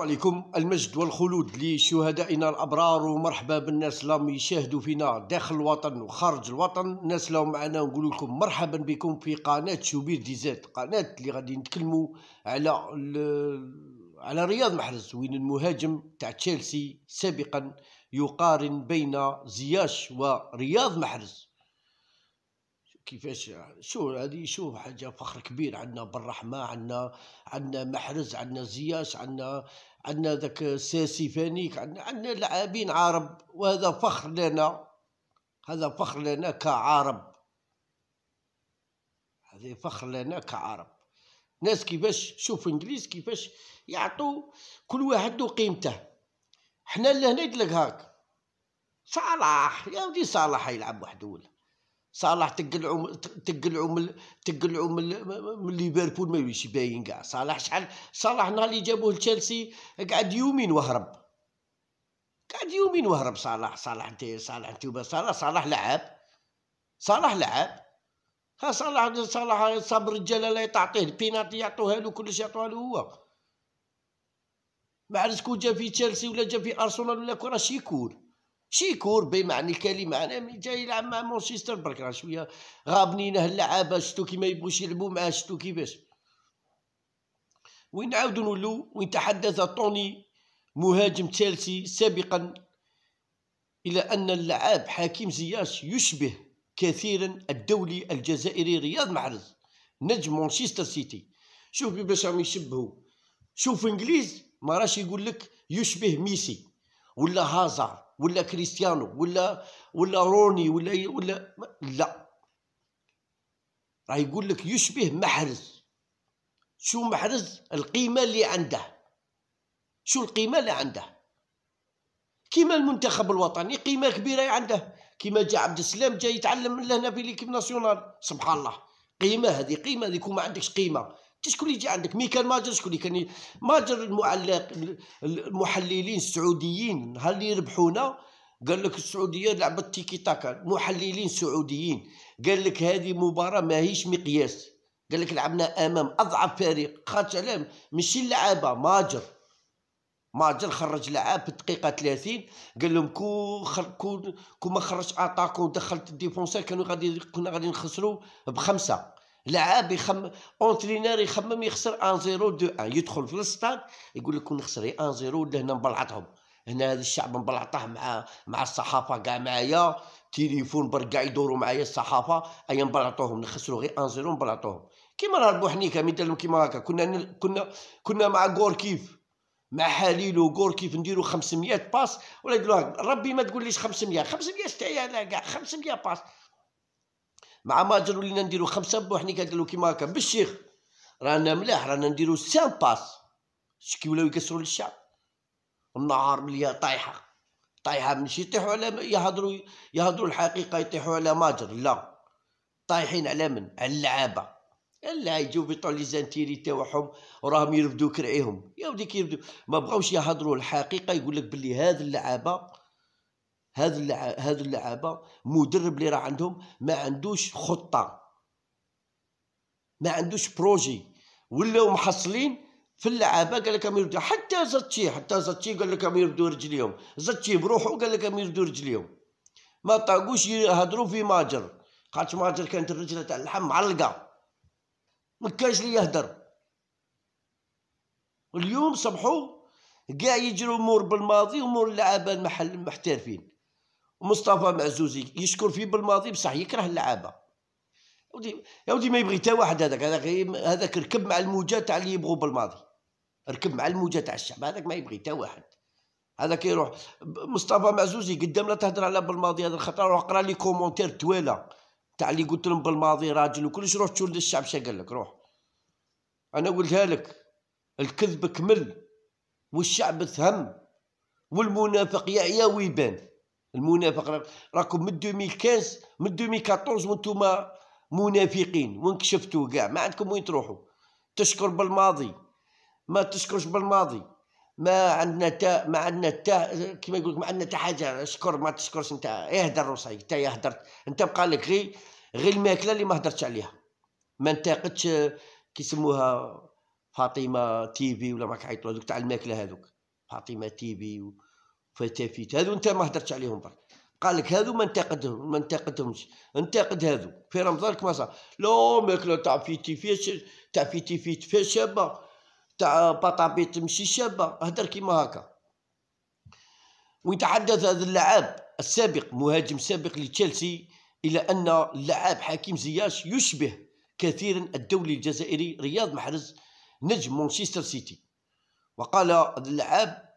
عليكم المجد والخلود لشهدائنا الابرار ومرحبا بالناس اللي يشاهدوا فينا داخل الوطن وخارج الوطن الناس اللي معنا نقول لكم مرحبا بكم في قناه شوبير ديزات قناه اللي غادي نتكلموا على على رياض محرز وين المهاجم تاع تشيلسي سابقا يقارن بين زياش ورياض محرز كيفاش شو هذه شو حاجه فخر كبير عندنا بالرحمه عندنا عندنا محرز عندنا زياش عندنا عندنا ذاك ساسي فانيك عندنا عندنا لاعبين عرب وهذا فخر لنا هذا فخر لنا كعرب هذا فخر لنا كعرب ناس كيفاش شوف انجليز كيفاش يعطوا كل واحد له قيمته حنا لهنا يدلك هاك صلاح يا ودي صلاح يلعب وحده ولا صلاح تقلعوا تقلعوا من تقلعوا من ليفربول ما يمشي باين كاع صلاح شحال صلاح نهار اللي جابوه لتشيلسي قعد يومين وهرب قعد يومين وهرب صلاح صلاح انت صلاح انت صلاح صلاح لعب صلاح لعب ها صلاح صلاح صاب رجاله لا تعطيه البيناتي يعطوها له كلش يعطوها له هو ما عرفش كون جا في تشيلسي ولا جا في ارسنال ولا كون راه شي شيكور بمعنى الكلمه انا جاي يلعب مع مانشستر برك راه شويه غابنينه اللعابه شتو كيما يبغوش يلعبو معاه شتو كيفاش وين نعاودو نولو وين تحدث طوني مهاجم تشيلسي سابقا الى ان اللعاب حكيم زياش يشبه كثيرا الدولي الجزائري رياض محرز نجم مانشستر سيتي شوف كيفاش راهم يشبهو شوف انجليز ما راش يقول لك يشبه ميسي ولا هازارد ولا كريستيانو ولا ولا روني ولا ولا لا راه يقول لك يشبه محرز شو محرز القيمه اللي عنده شو القيمه اللي عنده كيما المنتخب الوطني قيمه كبيره عنده كيما جا عبد السلام جا يتعلم من هنا في ليكيب ناسيونال سبحان الله قيمه هذه قيمه يكون ما عندكش قيمه شكون اللي يجي عندك ميكان ماجر شكون اللي كان ماجر المعلق المحللين السعوديين نهار اللي يربحونا قال لك السعوديه لعبت تيكي تاكا محللين سعوديين قال لك هذه مباراه ماهيش مقياس قال لك لعبنا امام اضعف فريق خاطر علاه ماشي اللعابه ماجر ماجر خرج لعاب في الدقيقه 30 قال لهم كو خر كو, كو ما خرج اتاكو ودخلت الديفونسير كانوا غادي كنا غادي نخسروا بخمسه لعاب يخمم اونترينير يخمم يخسر 1 0 2 1 يدخل في الستاد يقول لك نخسر 1 0 ولا هنا نبلعطهم هنا هذا الشعب نبلعطه مع مع الصحافه كاع معايا تليفون برك كاع يدوروا معايا الصحافه ايا نبلعطوهم نخسروا غير 1 0 نبلعطوهم كيما راه بوحنيكه مثال كيما هكا كنا كنا كنا مع كيف مع حليل وغور كيف نديروا 500 باس ولا يقولوا ربي ما تقوليش 500 500 تاعي انا كاع 500 باس مع ما جرو لينا نديرو خمسه بوحنيكه قالو كيما هكا بالشيخ رانا ملاح رانا نديرو سان باس شكي ولاو يكسروا للشعب النهار مليا طايحه طايحه ماشي يطيحوا على يهضروا يهضروا الحقيقه يطيحوا على ماجر لا طايحين على من على اللعابه الا يجيو بيطلعوا لي زانتيري تاعهم وراهم يرفدوا كرعيهم يا ودي كيرفدوا ما بغاوش يهضروا الحقيقه يقول لك بلي هاد اللعابه هاد اللعب هاد اللعابه مدرب اللي راه عندهم ما عندوش خطه ما عندوش بروجي ولاو محصلين في اللعابه قال لك اميردو حتى زاتشي حتى زاتشي قال لك اميردو رجليهم زاتشي بروحو قال لك اميردو رجليهم ما طاقوش يهضروا في ماجر قالت ماجر كانت الرجله تاع اللحم معلقه ما كانش لي يهدر اليوم صبحوا قاع يجروا مور بالماضي ومور اللعابه المحل المحترفين مصطفى معزوزي يشكر فيه بالماضي بصح يكره اللعابه يا ودي ما يبغي حتى واحد هذاك هذاك هذاك ركب مع الموجه تاع اللي يبغوا بالماضي ركب مع الموجه تاع الشعب هذاك ما يبغي حتى واحد هذا كيروح مصطفى معزوزي قدام لا تهدر على بالماضي هذا الخطره روح اقرا لي كومونتير توالى تاع اللي قلت لهم بالماضي راجل وكلش روح تشوف للشعب شا قال لك روح انا قلتها لك الكذب كمل والشعب فهم والمنافق يعيا يا ويبان المنافق راكم من 2015 من 2014 وانتم منافقين وانكشفتوا كاع ما عندكم وين تروحوا تشكر بالماضي ما تشكرش بالماضي ما عندنا تا ما عندنا تا كيما يقول ما عندنا تا حاجه شكر ما تشكرش انت اهدر روسي انت يا هدرت انت بقى لك غير غير الماكله اللي ما هدرتش عليها ما انتقدش كيسموها فاطمه تي في ولا ما كيعيطوا هذوك تاع الماكله هذوك فاطمه تي في و... فتافيت هذو انت ما هدرتش عليهم برك قال لك هذو ما انتقدهم ما انتقدهمش انتقد هذو في رمضان كما صار لا ماكله تاع فيتي فيش تاع فيتي فيت في شابه تاع بطابيط مشي شابه هدر كيما هكا ويتحدث هذا اللعاب السابق مهاجم سابق لتشيلسي الى ان اللعاب حكيم زياش يشبه كثيرا الدولي الجزائري رياض محرز نجم مانشستر سيتي وقال اللعاب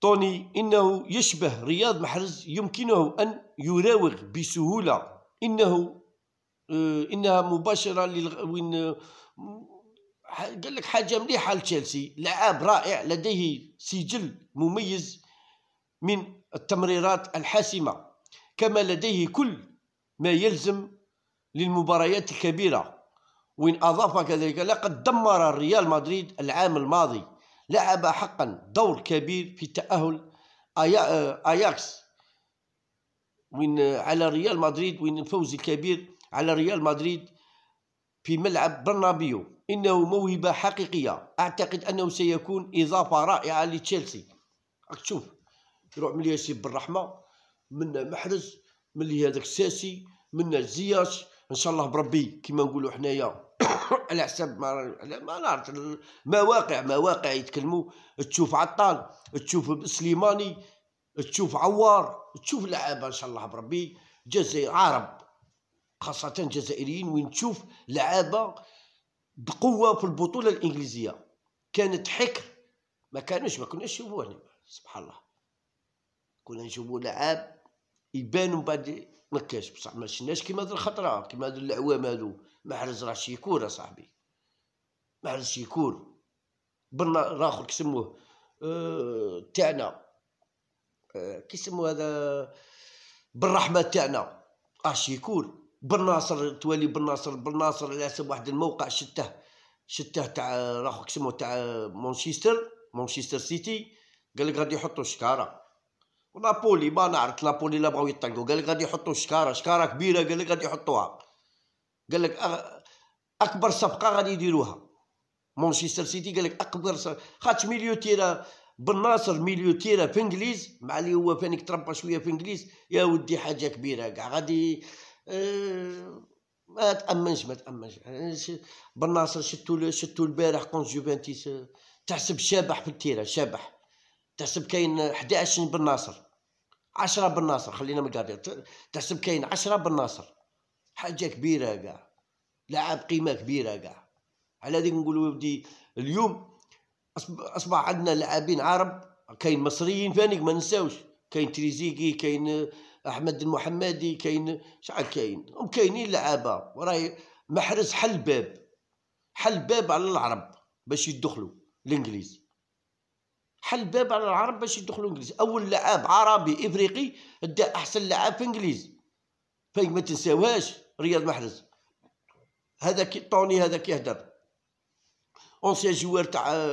توني إنه يشبه رياض محرز يمكنه أن يراوغ بسهولة إنه آه، إنها مباشرة لل قال لك حاجة مليحة لتشيلسي لعاب رائع لديه سجل مميز من التمريرات الحاسمة كما لديه كل ما يلزم للمباريات الكبيرة وإن أضاف كذلك لقد دمر ريال مدريد العام الماضي لعب حقا دور كبير في تأهل أياكس وين على ريال مدريد وين الفوز الكبير على ريال مدريد في ملعب برنابيو إنه موهبة حقيقية أعتقد أنه سيكون إضافة رائعة لتشيلسي تشوف يروح من ياسين بالرحمة من محرز من هذاك الساسي من زياش ان شاء الله بربي كما نقولوا حنايا على حسب ما ما نعرف مواقع مواقع يتكلموا تشوف عطال تشوف سليماني تشوف عوار تشوف لعابه ان شاء الله بربي جزائر عرب خاصه جزائريين وين تشوف لعابه بقوه في البطوله الانجليزيه كانت حكر ما كانوش ما كناش نشوفوه سبحان الله كنا نشوفوا لعاب يبان من بعد ما كاش بصح ما شناش كيما هاد الخطره كيما هاد العوام هادو ما حرز راه شي كور اصاحبي ما حرز شي كور برنا راخر كيسموه أه تاعنا أه كيسموه هذا بالرحمه تاعنا اه شيكور بالناصر توالي بالناصر بالناصر على حسب واحد الموقع شته شته تاع راخو كيسموه تاع مانشستر مانشستر سيتي قال لك غادي يحطوا شكاره ونابولي ما نعرف نابولي لا بغاو يطلقوا قال لك غادي يحطوا شكاره شكاره كبيره قال لك غادي يحطوها قال لك اكبر صفقه غادي يديروها مانشستر سيتي قال لك اكبر خاطش ميليو تيرا بن ناصر ميليو تيرا في انجليز مع اللي هو فانيك تربى شويه في انجليز يا ودي حاجه كبيره كاع غادي آه، ما تامنش ما تامنش بن ناصر شتو شتو البارح كونت جوفنتيس تحسب شابح في التيرا شابح تحسب كاين 11 بالناصر 10 بالناصر خلينا من قادر تحسب كاين 10 بالناصر حاجه كبيره كاع لاعب قيمه كبيره كاع على هذيك نقولوا ودي اليوم اصبح عندنا لاعبين عرب كاين مصريين فانيك ما ننساوش كاين تريزيكي كاين احمد المحمدي كاين شحال كاين وكاينين لعابه وراي محرز حل باب حل باب على العرب باش يدخلوا الانجليز حل باب على العرب باش يدخلوا انجليز اول لعاب عربي افريقي دا احسن لعاب في انجليز فاي ما تنساوهاش رياض محرز هذا كي طوني هذا كي يهدر اونسيان جوار تاع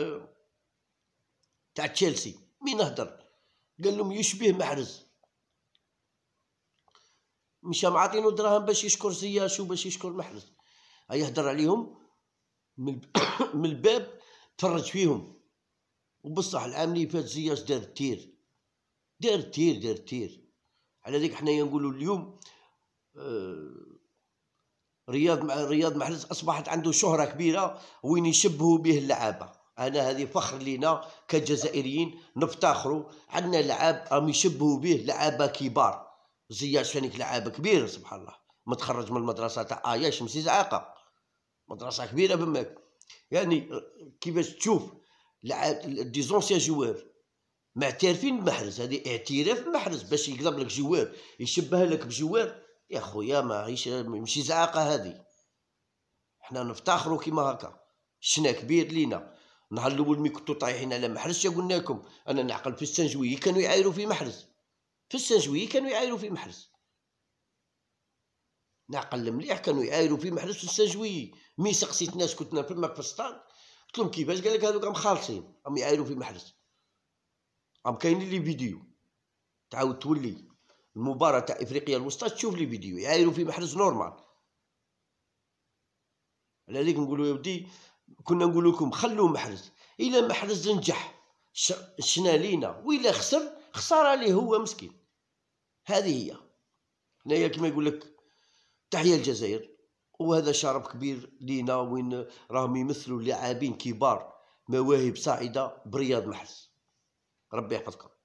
تاع تشيلسي مين هدر قال لهم يشبه محرز مش معاطينو دراهم باش يشكر زياش وباش يشكر محرز هيهدر عليهم من الباب تفرج فيهم وبصح العام اللي فات زياش دار تير دار تير دار تير على ذيك حنايا نقولوا اليوم آه، رياض مع رياض محرز اصبحت عنده شهره كبيره وين يشبهوا به اللعابه انا هذه فخر لينا كجزائريين نفتخروا عندنا لعاب راهم يشبهوا به لعابه كبار زياش فانيك لعاب كبير سبحان الله متخرج من المدرسه تاع اياش مسي زعاقه مدرسه كبيره بماك يعني آه، كيفاش تشوف دي زونسيان جوار معترفين بمحرز هذه اعتراف بمحرز باش يقدم لك جوار يشبه لك بجوار يا خويا ماهيش ماشي زعاقه هذه حنا نفتخروا كيما هكا شنا كبير لينا نهار الاول مي كنتو طايحين على محرز قلنا لكم انا نعقل في السنجوي كانوا يعايروا في محرز في السنجوي كانوا يعايروا في محرز نعقل مليح كانوا يعايروا في محرز في السنجوي مي سقسيت ناس كنت في المكفستان قلت لهم كيفاش قال لك هذوك مخالصين راهم يعايروا في محرز راهم كاينين لي فيديو تعاود تولي المباراه تاع افريقيا الوسطى تشوف لي فيديو يعايروا في محرز نورمال على ذلك نقولوا يا ودي كنا نقول لكم خلوا محرز الا محرز نجح شنا لينا والا خسر خساره ليه هو مسكين هذه هي هنايا كما يقول لك تحيه الجزائر وهذا شرف كبير لينا وين راهم يمثلوا لاعبين كبار مواهب صاعده برياض محرز ربي يحفظكم